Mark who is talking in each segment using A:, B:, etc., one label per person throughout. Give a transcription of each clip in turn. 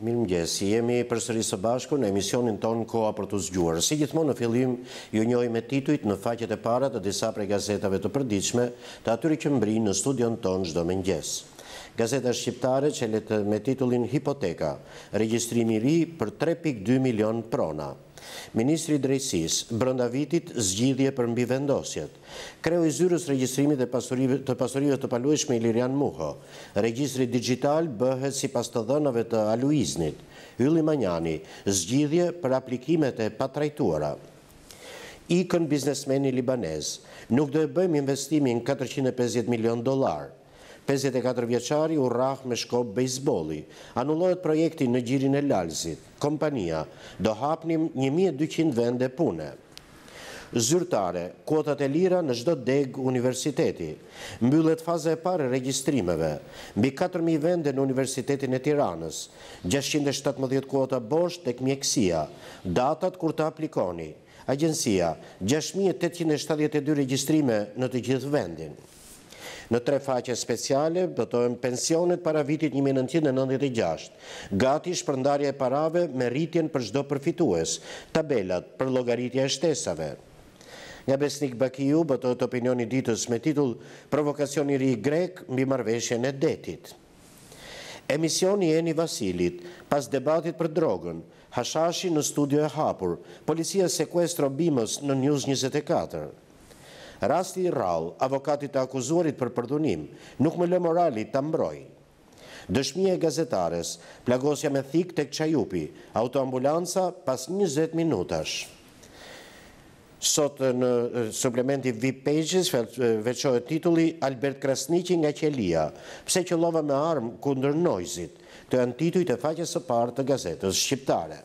A: Mirë mëgjes, jemi për sëri së bashku në emisionin ton koa për të zgjuar. Si gjithmonë në filim, ju njoj me tituit në faqet e para të disa prej gazetave të përdiqme të atyri që mbri në studion ton zdo mëngjes. Gazeta Shqiptare që letë me titullin Hipoteka, registrimi ri për 3.2 milion prona. Ministri Drejsis, brënda vitit zgjidhje për mbi vendosjet, kreu i zyrës regjistrimit të pasurive të palueshme i Lirian Muho, regjistri digital bëhet si pas të dhënave të aluiznit, Hylli Manjani, zgjidhje për aplikimet e patrajtuara. Ikën biznesmeni Libanez, nuk dhe bëjmë investimin 450 milion dolarë, 54 vjeqari u rrah me shkop bejzboli. Anullohet projekti në gjirin e lalzit. Kompania, do hapnim 1200 vende pune. Zyrtare, kuotat e lira në gjdo deg universiteti. Mbyllet faze e pare registrimeve. Mbi 4.000 vende në universitetin e tiranës. 617 kuota bosh të këmjekësia. Datat kur të aplikoni. Agencia, 6.872 registrime në të gjithë vendin në tre faqe speciale, bëtojmë pensionet para vitit 1996, gati shpërndarje e parave me rritjen për shdo përfitues, tabelat për logaritja e shtesave. Nga besnik Bakiju bëtojt opinioni ditës me titull Provokacioni ri grek mbi marveshje e detit. Emisioni Eni Vasilit, pas debatit për drogën, hashashi në studio e hapur, policia sekuestro bimës në News 24. Rasti i rral, avokatit të akuzuarit për përdunim, nuk më lë moralit të mbroj. Dëshmije gazetares, plagosja me thik të këqajupi, autoambulansa pas 20 minutash. Sot në suplementi VIP pages e titulli Albert Krasniqi nga Qelia, pse që lova me armë kundër nojzit, të antituj të faqës së partë të gazetës shqiptare.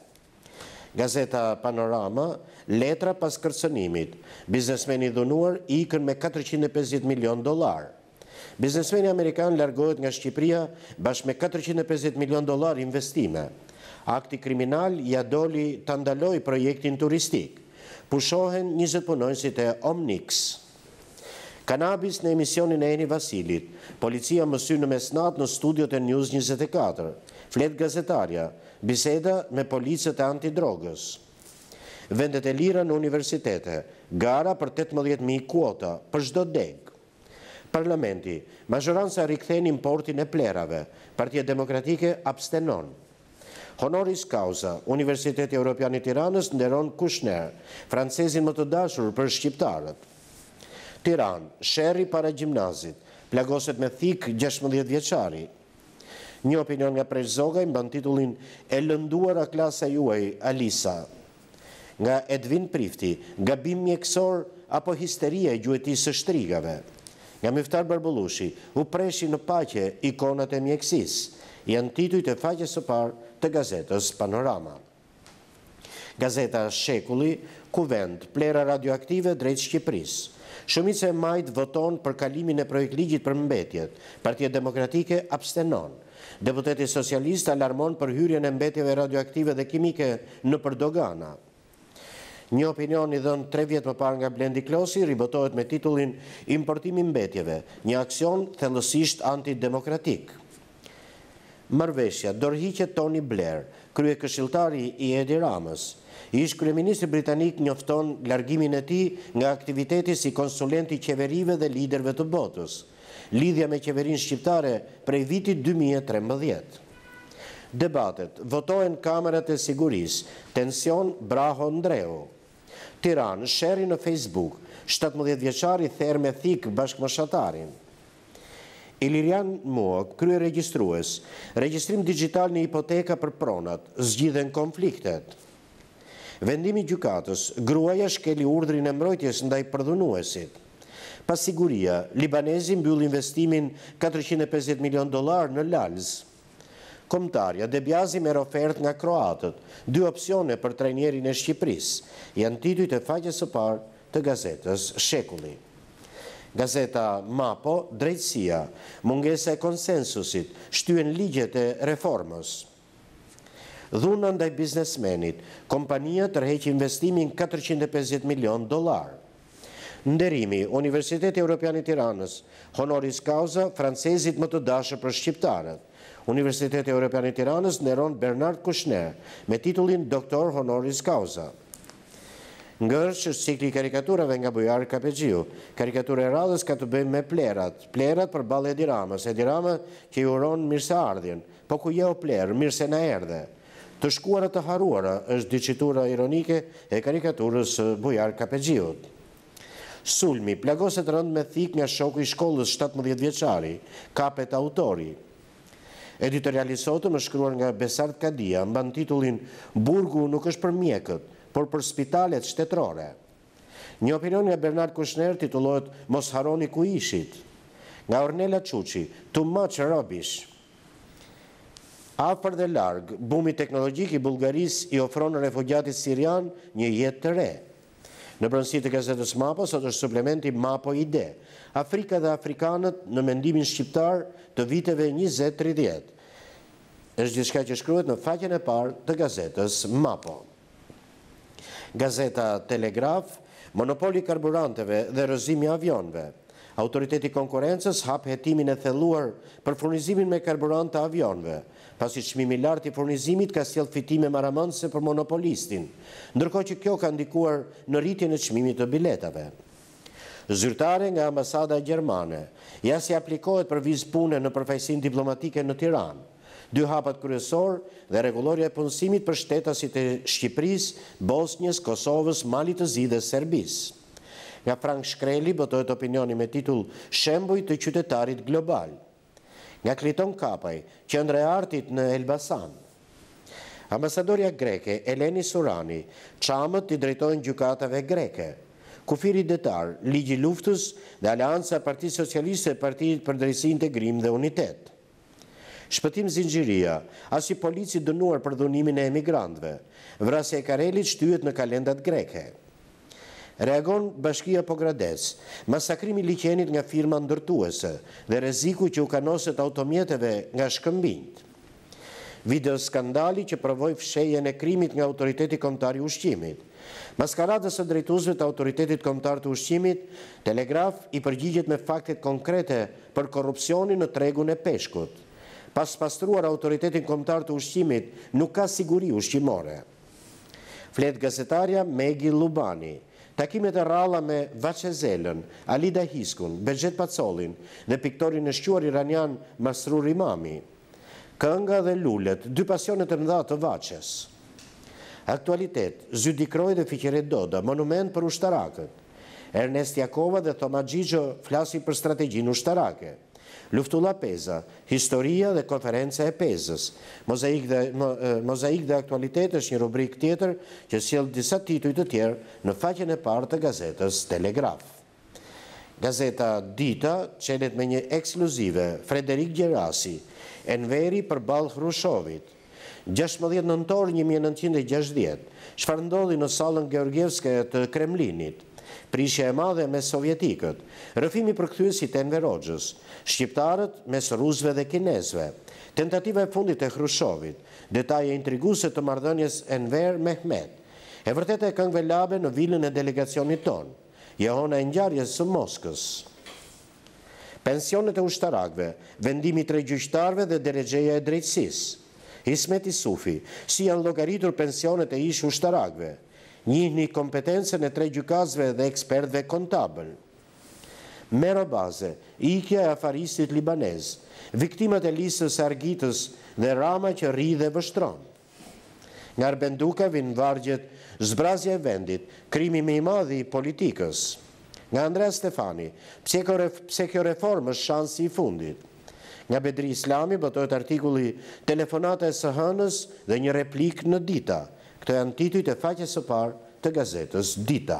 A: Gazeta Panorama, letra pas kërcenimit, Biznesmeni dhunuar ikën me 450 milion dolar. Biznesmeni Amerikan largohet nga Shqipria bash me 450 milion dolar investime. Akti kriminal ja doli të ndaloj projektin turistik. Pushohen 20 punojnësit e Omnix. Kanabis në emisionin e Eni Vasilit, policia mësy në mesnat në studiot e News 24, flet gazetarja, biseda me policët e antidrogës vendet e lira në universitete, gara për 18.000 kuota për shdo deg. Parlamenti, mazhoransa rikthen importin e plerave, partje demokratike abstenon. Honoris causa, Universiteti Europiani Tiranës nderon Kushner, francesin më të dashur për shqiptarët. Tiran, sherri para gjimnazit, plagoset me thik 16 vjeçari. Një opinion nga prej Zogaj mban titullin e lënduara klasa juaj Alisa nga Edvin Prifti, gabim mjekësor apo histeria e gjuetisë së shtrigave. Nga Miftar Barbulushi, u preshi në pache ikonat e mjekësis, janë tituj të faqe së parë të gazetës Panorama. Gazeta Shekuli, ku vend, plera radioaktive drejtë Shqipërisë. Shumit se majtë voton për kalimin e projekt ligjit për mbetjet, Partia demokratike abstenon. Deputeti socialista alarmon për hyrjen e mbetjeve radioaktive dhe kimike në përdogana. Një opinion i dhënë tre vjetë më parë nga Blendi Klosi, ribotohet me titullin Importimi mbetjeve, një aksion thellësisht antidemokratik. Mërveshja, dorhiqet Tony Blair, krye këshiltari i Edi Ramës, ish kryeministri ministri Britanik njofton largimin e ti nga aktiviteti si konsulenti qeverive dhe liderve të botës, lidhja me qeverin shqiptare prej viti 2013. Debatet, votojnë kamerët e siguris, tension braho ndrehu. Tiran, sheri në Facebook, 17 vjeqari therë me thikë bashkë më shatarin. Ilirian Mua, krye registrues, registrim digital në ipoteka për pronat, zgjidhen konfliktet. Vendimi gjukatës, gruaja shkeli urdrin e mrojtjes ndaj përdhunuesit. Pasiguria, Libanezi mbyll investimin 450 milion dolar në lalës. Komtarja debjazi me ofert nga Kroatët, dy opcione për trenjerin e Shqipëris, janë tituj të faqës e parë të gazetës Shekulli. Gazeta Mapo, drejtsia, mungese e konsensusit, shtyën ligjet e reformës. Dhunën dhe biznesmenit, kompanija të investimin 450 milion dolar. Nderimi, Universiteti Europianit Iranës, honoris causa, francezit më të dashë për Shqiptarët. Universiteti i Tiranës Neron Bernard Kushner, me titullin Doktor Honoris Causa. Ngërë që cikli karikaturave nga bujarë Kapegjiu, karikaturë e radhës ka të bëjmë me plerat, plerat për balë Edirama, se Edirama që i uronë mirëse ardhjen, po ku jo plerë, mirëse në erdhe. Të shkuara të haruara është dyqitura ironike e karikaturës bujarë Kapegjiut. Sulmi, plagoset rëndë me thik nga shoku i shkollës 17-veçari, kapet autori, Editorialisotëm është shkruar nga Besart Kadia, mba në titullin Burgu nuk është për mjekët, por për spitalet shtetrore. Një opinion nga Bernard Kushner titullohet Mos Haroni ku ishit, nga Ornella Quqi, Tu ma që robish. Afër dhe largë, bumi teknologjik i Bulgaris i ofronë refugjatit Sirian një jetë të rejë. Në brëndësit të gazetës MAPO, sot është suplementi MAPO ID. Afrika dhe Afrikanët në mendimin shqiptar të viteve 20-30. është gjithë shka që shkryet në faqen e parë të gazetës MAPO. Gazeta Telegraf, Monopoli Karburanteve dhe Rëzimi Avionve. Autoriteti konkurences hapë jetimin e theluar për furnizimin me karburant të avionve pasi qmimi lartë i furnizimit ka sjell fitime maramënse për monopolistin, ndërko që kjo ka ndikuar në rritje në qmimi të biletave. Zyrtare nga ambasada Gjermane, jasë i aplikohet për vizë pune në përfajsin diplomatike në Tiran, dy hapat kryesor dhe regulorja e punësimit për shtetasit e Shqipëris, Bosnjës, Kosovës, Malit të Zi dhe Serbis. Nga Frank Shkreli bëtojt opinioni me titull Shembuj të qytetarit globalë, nga kriton kapaj, që ndre artit në Elbasan. Ambasadoria greke, Eleni Surani, qamët të drejtojnë gjukatave greke, kufiri detar, Ligi Luftus dhe Alianca Parti Socialiste e Partijit për Drejsi Integrim dhe Unitet. Shpëtim zingjiria, asë i polici dënuar për dhunimin e emigrantve, vrasja e karelit shtyjet në kalendat greke reagon bashkia po masakrimi liqenit nga firma ndërtuese dhe reziku që u kanoset automjeteve nga shkëmbinjt. Video skandali që përvoj fsheje në krimit nga autoriteti komtari ushqimit. Maskaradës e drejtuzve të autoritetit komtar të ushqimit, telegraf i përgjigjet me faktet konkrete për korupcioni në tregun e peshkut. Pas pastruar autoritetin komtar të ushqimit, nuk ka siguri ushqimore. Flet gazetaria Megi Lubani. Takimet e ralla me Zelen, Alida Hiskun, Bergjet Pacolin dhe piktorin e shquar iranian Masrur Imami. Kënga dhe lullet, dy pasionet e mëdha të vaces. Aktualitet, Zydikroj dhe Fikiret Doda, monument për ushtarakët. Ernest Jakova dhe Toma Gjigjo flasin për strategjin ushtarakët. Luftula Peza, Historia dhe Konferenca e Pezës. Mozaik dhe aktualitet është një rubrik tjetër që s'jelë disa tituj të tjerë në faqen e partë të gazetës Telegraf. Gazeta Dita qenet me një ekskluzive, Frederik Gjerasi, Enveri për Balë Hrushovit, 16.9.1960, shfarëndodhi në salën Gjorgjevske të Kremlinit, prishja e madhe me sovjetikët, rëfimi për këthyën e të enverogjës, shqiptarët mes rusve dhe kinesve, tentative e fundit e hrushovit, detaje intriguse të mardhënjes enver me e vërtet e këngve labe në vilën e delegacionit tonë, jahona e njarjes së Moskës. Pensionet e ushtarakve, vendimi të regjyshtarve dhe deregjeja e drejtsis. Ismeti Sufi, si janë logaritur pensionet e ish ushtarakve, njihni kompetencen e tre gjukazve dhe ekspertve kontabël. Mero baze, ikja e afaristit libanez, viktimat e lisës argitës dhe rama që ri dhe vështron. Nga rbenduka vinë vargjet zbrazje e vendit, krimi me i madhi politikës. Nga Andrea Stefani, pse kjo reformë është shansi i fundit. Nga Bedri Islami, bëtojt artikulli telefonata e së hënës dhe një replik në dita, Këto janë titujt e faqes së parë të gazetës Dita.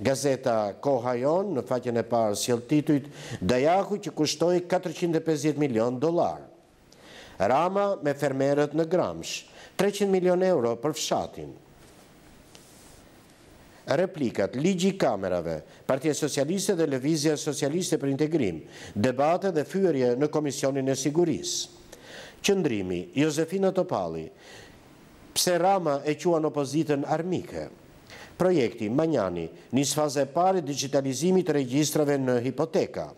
A: Gazeta Kohajon në faqen e parë s'jel titujt Dajaku që kushtoi 450 milion dolar. Rama me fermerët në Gramsh, 300 milion euro për fshatin. Replikat, ligji kamerave, Partia Socialiste dhe Levizia Socialiste për integrim, debate dhe fyërje në Komisionin e Siguris. Qëndrimi, Josefina Topali, pse Rama e qua në opozitën armike. Projekti Manjani, një sfaze e pare digitalizimit të regjistrave në hipoteka.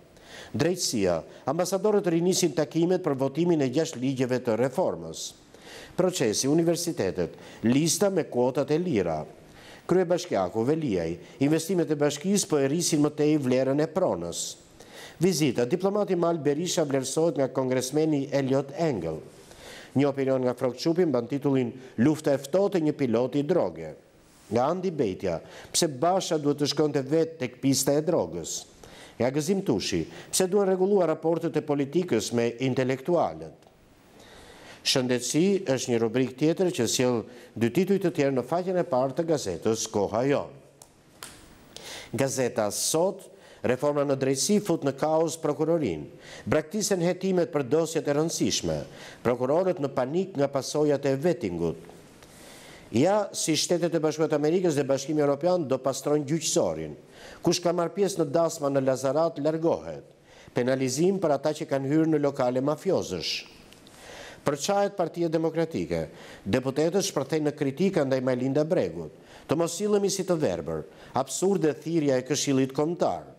A: Drejtsia, ambasadorët rinisin takimet për votimin e gjasht ligjeve të reformës. Procesi, universitetet, lista me kuotat e lira. Krye Bashkjaku, Veliaj, investimet e bashkis për po e risin mëtej vlerën e pronës. Vizita, diplomati Mal Berisha blersojt nga kongresmeni Elliot Engel. Një opinion nga Frok Qupin ban titullin Lufta eftote një piloti droge. Nga Andi Bejtja, pse basha duhet të shkon të vetë të këpista e drogës. Nga Gëzim Tushi, pse duhet regulua raportet e politikës me intelektualet. Shëndetësi është një rubrik tjetër që s'jelë dy tituj të tjerë në faqen e partë të gazetës Koha Jonë. Gazeta Sot reforma në drejtësi fut në kaos prokurorin, braktisen jetimet për dosjet e rëndësishme, prokurorët në panik nga pasojat e vetingut. Ja, si shtetet e bashkuet Amerikës dhe bashkimi Europian do pastrojnë gjyqësorin, kush ka marrë pjesë në dasma në Lazarat lërgohet, penalizim për ata që kanë hyrë në lokale mafiozësh. Për qajet partijet demokratike, deputetës shpërthej në kritika ndaj Majlinda Bregut, të mosilëmi si të verber, absurde thirja e këshilit komtarë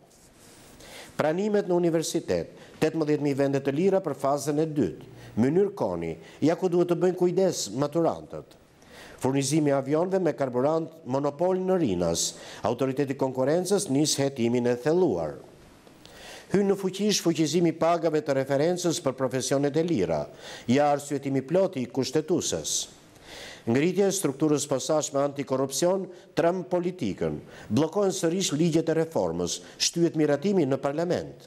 A: pranimet në universitet, 18.000 vendet të lira për fazën e dytë, mënyrë koni, ja ku duhet të bëjnë kujdes maturantët. Furnizimi avionve me karburant monopol në rinas, autoriteti konkurences njës jetimin e theluar. Hynë në fuqish fuqizimi pagave të references për profesionet e lira, ja arsuetimi ploti i kushtetuses. Ngritje e strukturës pasash me antikorupcion, trem politikën, blokojnë sërish ligjet e reformës, shtyjet miratimi në parlament.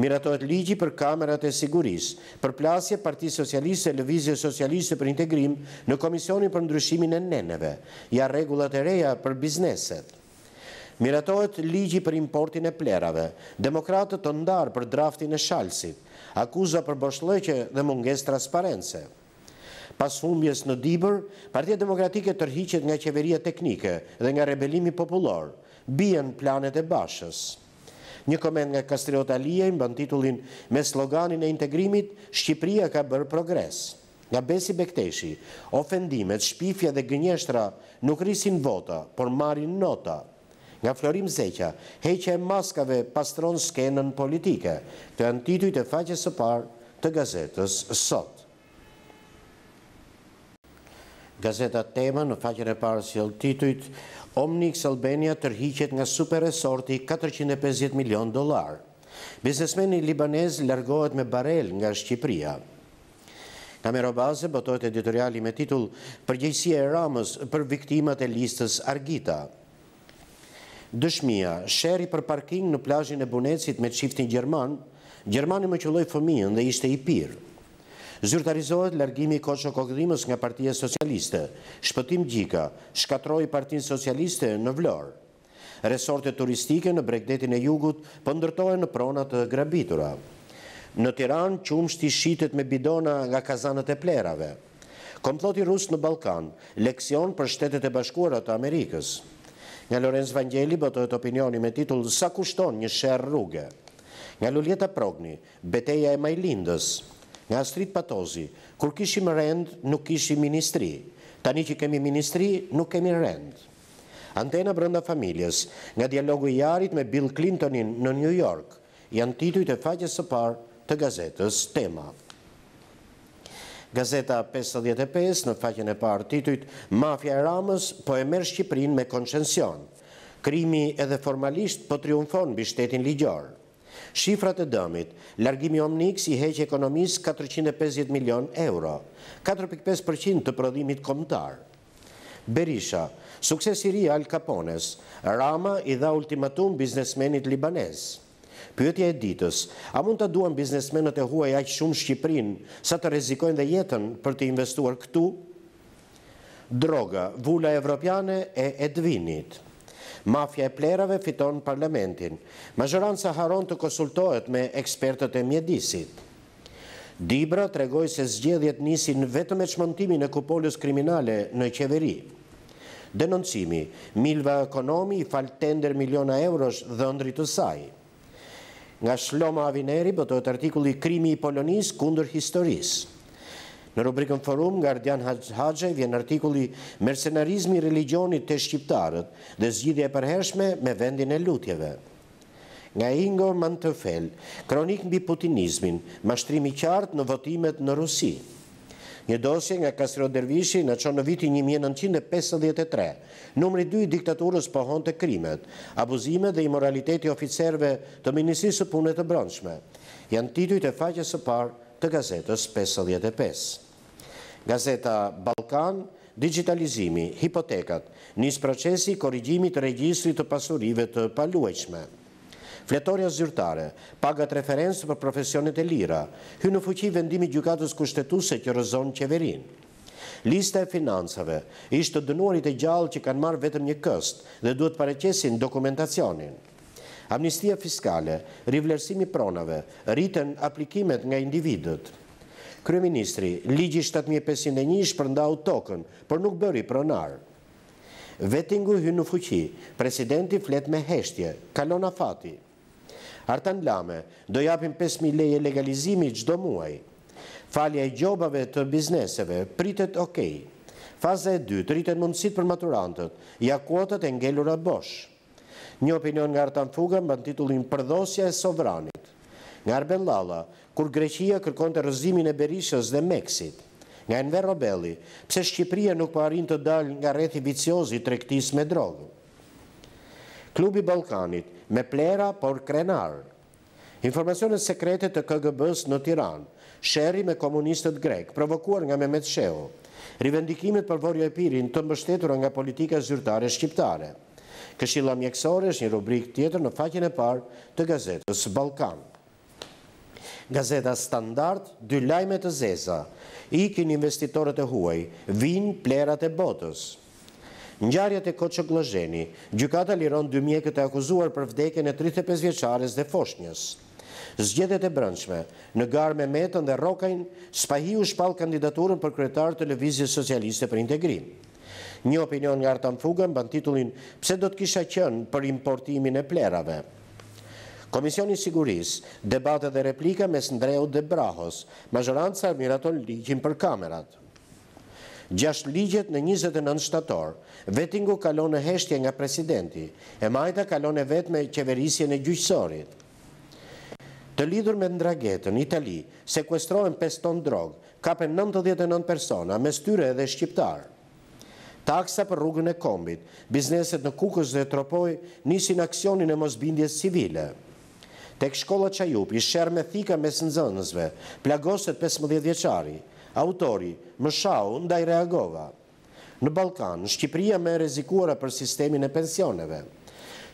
A: Miratojt ligji për kamerat e siguris, për plasje Parti Socialiste e Lëvizje Socialiste për Integrim në Komisionin për Ndryshimin e Neneve, ja regullat e reja për bizneset. Miratojt ligji për importin e plerave, demokratët të ndarë për draftin e shalsit, akuza për boshleqe dhe munges transparentse pas humjes në Dibër, Partia Demokratike tërhiqet nga qeveria teknike dhe nga rebelimi popullor, bjen planet e bashës. Një komend nga Kastriot Alije në titullin me sloganin e integrimit, Shqipria ka bërë progres. Nga besi bekteshi, ofendimet, shpifja dhe gënjeshtra nuk risin vota, por marin nota. Nga florim zeqa, heqe e maskave pastron skenën politike, të antituj të faqe së par të gazetës sot. Gazeta Tema në faqen e parë si el tituit Omnix Albania tërhiqet nga super resorti 450 milion dolar. Biznesmeni libanez largohet me barel nga Shqipria. Kamero Baze botojt editoriali me titull Përgjësia e Ramës për viktimat e listës Argita. Dëshmia, sheri për parking në plajin e Bunecit me qiftin Gjerman, Gjermani më qëlloj fëmijën dhe ishte i pyrë. Zyrtarizohet largimi i koqë kokëdhimës nga partijet socialiste. Shpëtim gjika, shkatroj partijet socialiste në vlorë. Resortet turistike në bregdetin e jugut pëndërtojë po në pronat të grabitura. Në Tiran, qumshti shqitet me bidona nga kazanët e plerave. Komploti rusë në Balkan, leksion për shtetet e bashkuarat të Amerikës. Nga Lorenz Vangeli bëtojt opinioni me titull Sa kushton një shërë rrugë? Nga Luljeta Progni, beteja e majlindës nga Astrid Patozi, kur kishim rend, nuk kishim ministri. Tani që kemi ministri, nuk kemi rend. Antena brënda familjes, nga dialogu i jarit me Bill Clintonin në New York, janë tituj të faqës së parë të gazetës tema. Gazeta 55 në faqën e parë titujt Mafia e Ramës po e merë Shqiprin me konsension. Krimi edhe formalisht po triumfon bështetin ligjarë. Shifrat e dëmit, largimi omnik si heqë ekonomis 450 milion euro, 4.5% të prodhimit komtar. Berisha, sukses i ri al Kapones, Rama i dha ultimatum biznesmenit libanes. Pyetja e ditës, a mund të duan biznesmenet e huaj aqë shumë Shqiprin sa të rezikojnë dhe jetën për të investuar këtu? Droga, vula evropiane e edvinit mafja e plerave fiton parlamentin. Majoranca haron të konsultohet me ekspertët e mjedisit. Dibra të regoj se zgjedhjet nisin vetëm me shmëntimin e kupolës kriminale në qeveri. Denoncimi, milva ekonomi i falë tender miliona eurosh dhe të saj. Nga shloma avineri bëtojt artikulli krimi i polonis kundër historisë. Në rubrikën forum, Gardian Haxhaxhe vjen artikuli Mercenarizmi religionit të shqiptarët dhe zgjidhje përhershme me vendin e lutjeve. Nga Ingo Mantefel, kronik mbi putinizmin, mashtrimi qartë në votimet në Rusi. Një dosje nga Kastro Dervishi në qonë në vitin 1953, numri 2 diktaturës pohon të krimet, abuzime dhe imoraliteti oficerve të Ministrisë Punet të Bronshme, janë tituj të faqës së parë të gazetës 55. Gazeta Balkan, digitalizimi, hipotekat, njës procesi korrigjimit regjistrit të pasurive të palueqme. Fletoria zyrtare, pagat referensë për profesionet e lira, hynë në fuqi vendimi gjukatës kushtetuse që rëzon qeverin. Lista e financave, ishtë të dënuarit e gjallë që kanë marë vetëm një këst dhe duhet pareqesin dokumentacionin amnistia fiskale, rivlerësimi pronave, rritën aplikimet nga individet. Kryeministri, Ligi 7501 shpërndau tokën, për nuk bëri pronarë. Vetingu hynë në fuqi, presidenti flet me heshtje, kalona fati. Artan Lame, do japim 5.000 leje legalizimi qdo muaj. Falja i gjobave të bizneseve, pritet okej. Faza e dy, të rritet mundësit për maturantët, ja kuotët e ngellur atë bosh. Një opinion nga Artan Fuga më në titullin Përdosja e Sovranit. Nga Arben Lalla, kur Greqia kërkon të rëzimin e Berishës dhe Meksit. Nga Enver Robelli, pse Shqipria nuk parin po të dal nga rethi viciozi trektis me drogë. Klubi Balkanit, me plera por krenar. Informacionet sekrete të KGB-s në Tiran, shëri me komunistët grek, provokuar nga Mehmet Sheo, rivendikimet për vorjo e pirin të mështetur nga politika zyrtare shqiptare. Këshilla mjekësore është një rubrik tjetër në faqen e parë të Gazetës Balkan. Gazeta Standard, dy lajme të zeza, i investitorët e huaj, vinë plerat e botës. Njarjet e koqë glëzheni, gjukata liron 2 mjekët e akuzuar për vdekin e 35 vjeqares dhe foshnjës. Zgjetet e brëndshme, në garë me metën dhe rokajnë, spahiu shpal kandidaturën për kretarë të levizje socialiste për integrim një opinion nga artan Fugën bën titullin pse do të kisha qënë për importimin e plerave. Komisioni Siguris, debate dhe replika mes Ndreu dhe Brahos, mazhoranca miraton ligjin për kamerat. Gjasht ligjet në 29 shtator, vetingu kalon e heshtje nga presidenti, e majta kalon e vetë me qeverisjen e gjyqësorit. Të lidur me ndragetën, Itali, sekuestrojnë 5 tonë drogë, kape 99 persona, mes tyre edhe shqiptarë taksa për rrugën e kombit, bizneset në kukës dhe tropoj nisin aksionin e mosbindjes civile. Tek shkolla Qajup i shërë me thika mes nëzënësve, plagoset 15 vjeqari, autori shau, ndaj reagova. Në Balkan, Shqipëria me rezikuara për sistemin e pensioneve.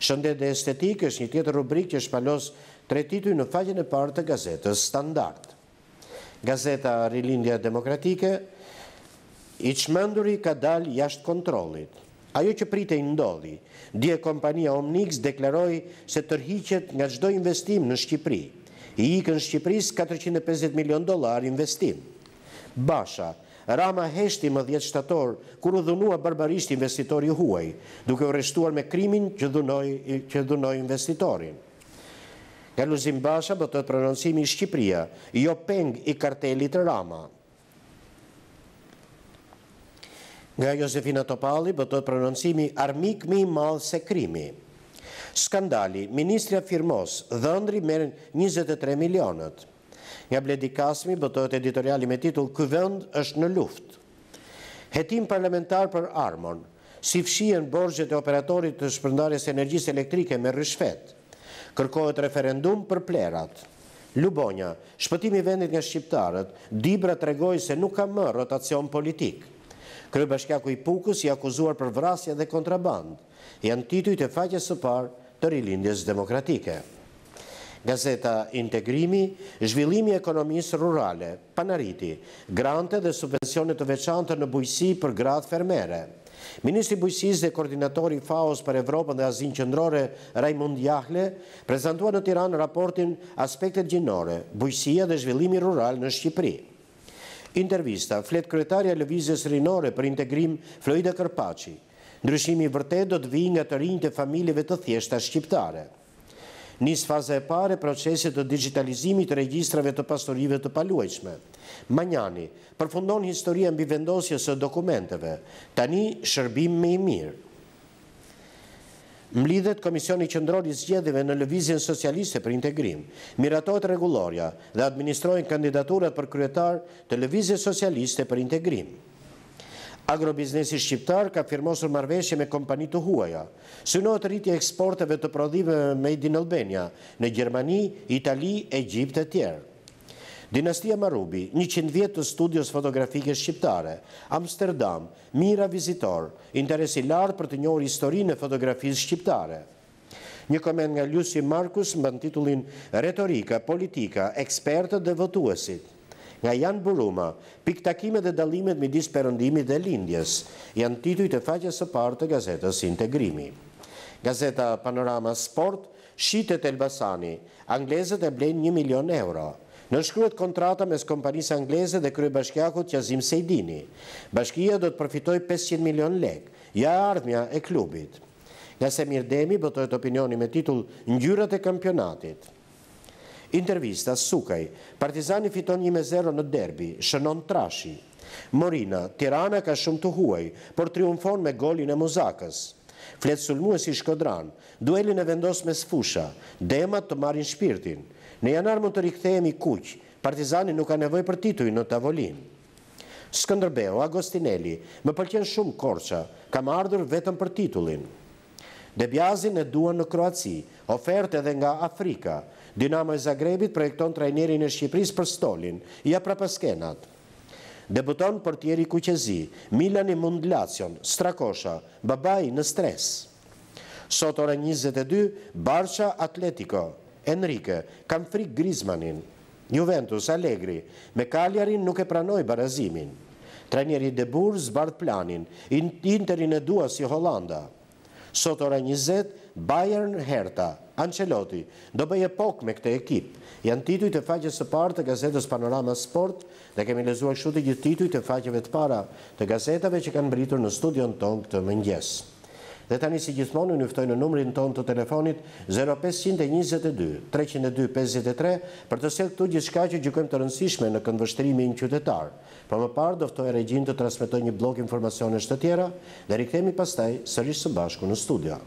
A: Shëndet e estetik është një tjetër rubrik që shpalos tituj në faqen e partë të gazetës Standart. Gazeta Rilindja Demokratike i qmënduri ka dal jashtë kontrolit. Ajo që pritej i ndodhi, dje kompania Omnix deklaroj se tërhiqet nga gjdoj investim në Shqipri. I ikë në Shqipris 450 milion dolar investim. Basha, rama heshti më djetë shtator, kur u dhunua barbarisht investitori huaj, duke u reshtuar me krimin që dhunoj investitorin. Në luzim basha, bëtët prononcimi Shqipria, jo peng i kartelit rama. Nga Josefina Topalli bëtët prononcimi armik mi malë se krimi. Skandali, Ministria firmos, dhëndri meren 23 milionët. Nga Bledi Kasmi bëtët editoriali me titull Këvënd është në luft. Hetim parlamentar për armon, si fshien borgjët e operatorit të shpërndarjes energjisë elektrike me rëshfet. Kërkojët referendum për plerat. Lubonja, shpëtimi vendit nga shqiptarët, Dibra tregoj se nuk ka më rotacion politikë. Kërë bashkjaku i pukës i akuzuar për vrasja dhe kontraband, janë tituj të faqës së parë të rilindjes demokratike. Gazeta Integrimi, zhvillimi ekonomisë rurale, panariti, grante dhe subvencionet të veçantë në bujësi për gratë fermere. Ministri Bujësis dhe Koordinatori FAOS për Evropën dhe Azin Qëndrore, Raimund Jahle, prezentua në Tiran raportin Aspektet Gjinore, Bujësia dhe Zhvillimi Rural në Shqipëri. Intervista, flet kretarja Lëvizës Rinore për integrim Flojda Kërpaci. Ndryshimi vërtet do të vijin nga të rinjtë të familjeve të thjeshta shqiptare. Nisë faza e pare procesit të digitalizimit të registrave të pastorive të paluajshme. Manjani, përfundon historien bivendosjes e dokumenteve. Tani, shërbim me i mirë. Mlidhet Komisioni Qëndrori Zgjedeve në Lëvizjen Socialiste për Integrim, miratohet regulorja dhe administrojnë kandidaturat për kryetar të Lëvizje Socialiste për Integrim. Agrobiznesi Shqiptar ka firmosur marveshje me kompani të huaja, synohet rritje eksporteve të prodhive me Edin Albania, në Gjermani, Itali, Egypt e tjerë. Dinastia Marubi, 100 vjetë të studios fotografike shqiptare, Amsterdam, mira vizitor, interesi lartë për të njohur historinë e fotografisë shqiptare. Një komend nga Lucy Marcus më në titullin Retorika, Politika, Ekspertët dhe Votuesit. Nga Jan Buruma, piktakime dhe dalimet mi disë dhe lindjes, janë tituj të faqës së partë të gazetës Integrimi. Gazeta Panorama Sport, Shitet Elbasani, Anglezët e blenë një milion euro. Në nënshkruhet kontrata mes kompanisë angleze dhe krye bashkiakut Jazim Sejdini. Bashkia do të përfitoj 500 milion lek, ja ardhmja e klubit. Nga Semir Demi bëtojt opinioni me titull Njyrat e kampionatit. Intervista Sukaj, Partizani fiton 1-0 në derbi, shënon trashi. Morina, Tirana ka shumë të huaj, por triumfon me golin e muzakës. Fletë sulmu i shkodran, duelin e vendos me sfusha, demat të marin shpirtin. Në janar mund të rikëthejemi kuqë, partizani nuk ka nevoj për tituj në tavolinë. Skëndërbeo, Agostinelli, më pëlqen shumë korqa, kam ardhur vetëm për titullin. Debjazin e duan në Kroaci, oferte dhe nga Afrika, Dinamo e Zagrebit projekton trajnerin e Shqipëris për Stolin, ja prapaskenat. Debuton për tjeri Kuqezi, Milani Mundlacion, Strakosha, Babaj në stres. Sot ore 22, Barqa Atletico, Enrique, kam frik Grismanin. Juventus Allegri, me Kaljarin nuk e pranoj barazimin. Trenjeri De Burë zbardh planin, interin e dua si Hollanda. Sot ora 20, Bayern Herta, Ancelotti, do bëje pok me këte ekip. Janë tituj të faqës së parë të gazetës Panorama Sport dhe kemi lezuar shute gjithë tituj të faqëve të para të gazetave që kanë britur në studion tonë këtë mëngjesë. Dhe tani si gjithmonë në njëftoj në numrin ton të telefonit 0522-302-53 për të sel të gjithë që gjykojmë të rëndësishme në këndvështrimi në qytetarë. Për më parë, doftoj e regjin të transmitoj një blok informacione të tjera dhe rikëtemi pastaj së rishë së bashku në studia.